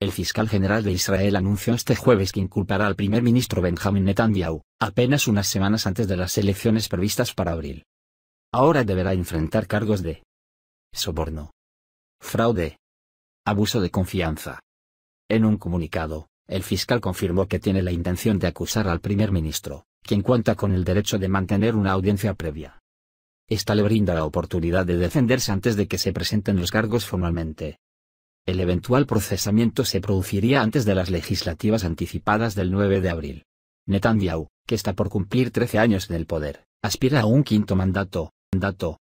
El fiscal general de Israel anunció este jueves que inculpará al primer ministro Benjamin Netanyahu, apenas unas semanas antes de las elecciones previstas para abril. Ahora deberá enfrentar cargos de soborno, fraude, abuso de confianza. En un comunicado, el fiscal confirmó que tiene la intención de acusar al primer ministro, quien cuenta con el derecho de mantener una audiencia previa. Esta le brinda la oportunidad de defenderse antes de que se presenten los cargos formalmente. El eventual procesamiento se produciría antes de las legislativas anticipadas del 9 de abril. Netanyahu, que está por cumplir 13 años en el poder, aspira a un quinto mandato, mandato,